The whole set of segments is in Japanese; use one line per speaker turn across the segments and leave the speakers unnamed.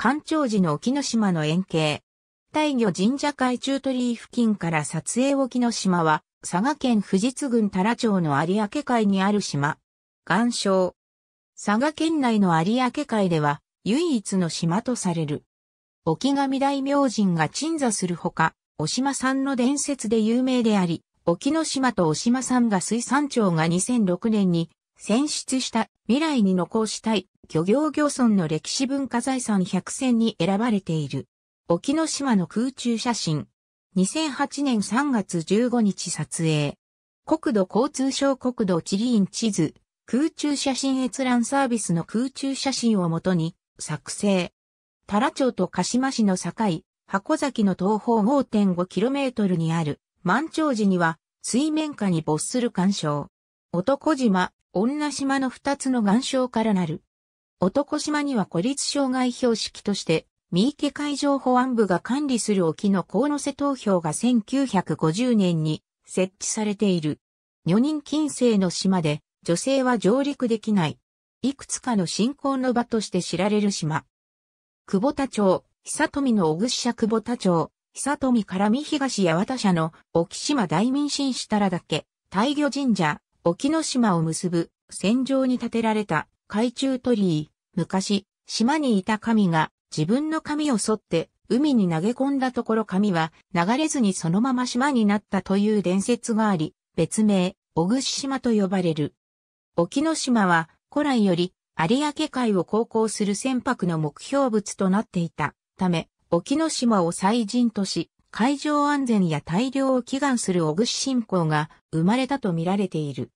干潮時の沖ノ島の円形。大魚神社海中鳥居付近から撮影沖ノ島は、佐賀県富士津郡太良町の有明海にある島。岩礁。佐賀県内の有明海では、唯一の島とされる。沖神大明神が鎮座するほか、お島さんの伝説で有名であり、沖ノ島とお島さんが水産庁が2006年に選出した未来に残したい漁業漁村の歴史文化財産100選に選ばれている。沖ノ島の空中写真。2008年3月15日撮影。国土交通省国土地理院地図、空中写真閲覧サービスの空中写真をもとに作成。太良町と鹿島市の境、箱崎の東方 5.5km にある満潮時には水面下に没する干渉。男島、女島の二つの岩礁からなる。男島には孤立障害標識として、三池海上保安部が管理する沖の河野瀬投票が1950年に設置されている。女人禁制の島で、女性は上陸できない。いくつかの信仰の場として知られる島。久保田町、久富の小串社久保田町、久富から見東八幡社の沖島大民進らだけ、大魚神社、沖ノ島を結ぶ戦場に建てられた海中鳥居。昔、島にいた神が自分の髪を剃って海に投げ込んだところ髪は流れずにそのまま島になったという伝説があり、別名、小串島と呼ばれる。沖ノ島は古来より有明海を航行する船舶の目標物となっていたため、沖ノ島を祭人とし、海上安全や大量を祈願する小串信仰が生まれたと見られている。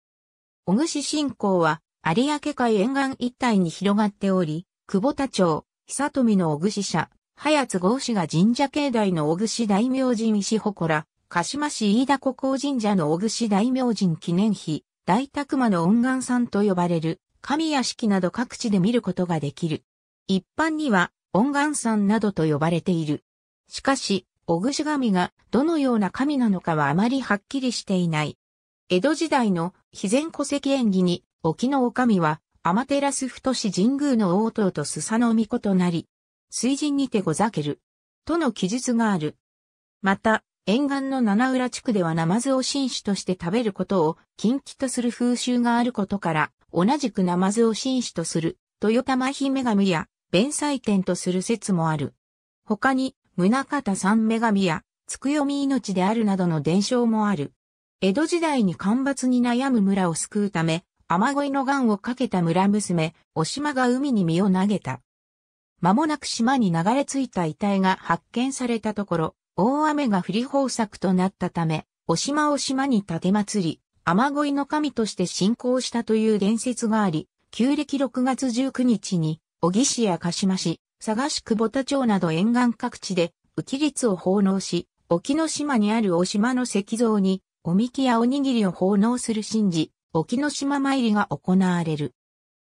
小串信仰は、有明海沿岸一帯に広がっており、久保田町、久富の小串社、早津郷氏が神社境内の小串大明神石祠、鹿島市飯田古港神社の小串大明神記念碑、大宅間の恩願さんと呼ばれる、神屋敷など各地で見ることができる。一般には、恩願さんなどと呼ばれている。しかし、小串神がどのような神なのかはあまりはっきりしていない。江戸時代の非前戸籍演技に、沖の女将は、天照太神宮の応答とスサノミコとなり、水神にてござける、との記述がある。また、沿岸の七浦地区ではナマズを新種として食べることを禁忌とする風習があることから、同じくナマズを新種とする、豊玉姫神や、弁祭天とする説もある。他に、宗方三女神や、つくよみ命であるなどの伝承もある。江戸時代に干ばつに悩む村を救うため、雨乞いの願をかけた村娘、お島が海に身を投げた。間もなく島に流れ着いた遺体が発見されたところ、大雨が降り豊作となったため、お島を島に建て祭り、雨乞いの神として信仰したという伝説があり、旧暦6月19日に、小木市や鹿島市、佐賀市久保田町など沿岸各地で、浮き律を奉納し、沖の島にあるお島の石像に、おみきやおにぎりを奉納する神事、沖の島参りが行われる。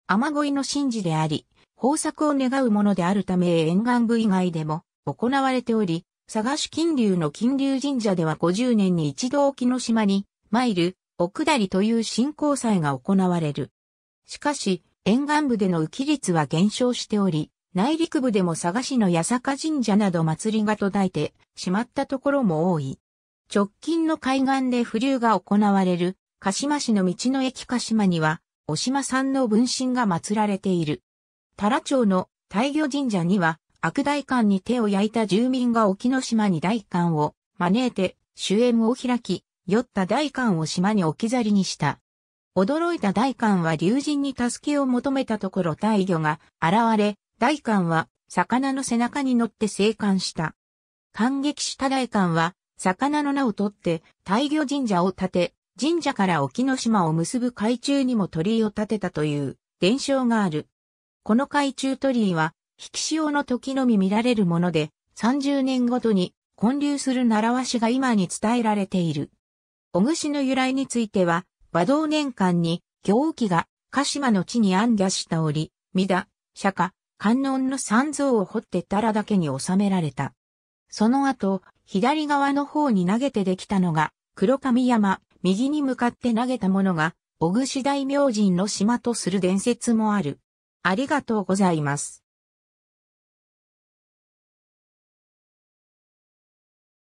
雨乞いの神事であり、豊作を願うものであるため沿岸部以外でも行われており、佐賀市金龍の金龍神社では50年に一度沖の島に参る、お下りという新仰祭が行われる。しかし、沿岸部での浮き率は減少しており、内陸部でも佐賀市の八坂神社など祭りが途絶えてしまったところも多い。直近の海岸で浮流が行われる、鹿島市の道の駅鹿島には、お島さんの分身が祀られている。太良町の大魚神社には、悪大官に手を焼いた住民が沖の島に大官を招いて、主演を開き、酔った大官を島に置き去りにした。驚いた大官は竜神に助けを求めたところ大魚が現れ、大官は魚の背中に乗って生還した。感激した大官は魚の名を取って、大魚神社を建て、神社から沖の島を結ぶ海中にも鳥居を建てたという伝承がある。この海中鳥居は、引き潮の時のみ見られるもので、30年ごとに混流する習わしが今に伝えられている。小串の由来については、和道年間に行基が鹿島の地に安家した折、三田、釈迦、観音の三像を掘ってたらだけに収められた。その後、左側の方に投げてできたのが、黒神山、右に向かって投げたものが、小串大明神の島とする伝説もある。ありがとうございます。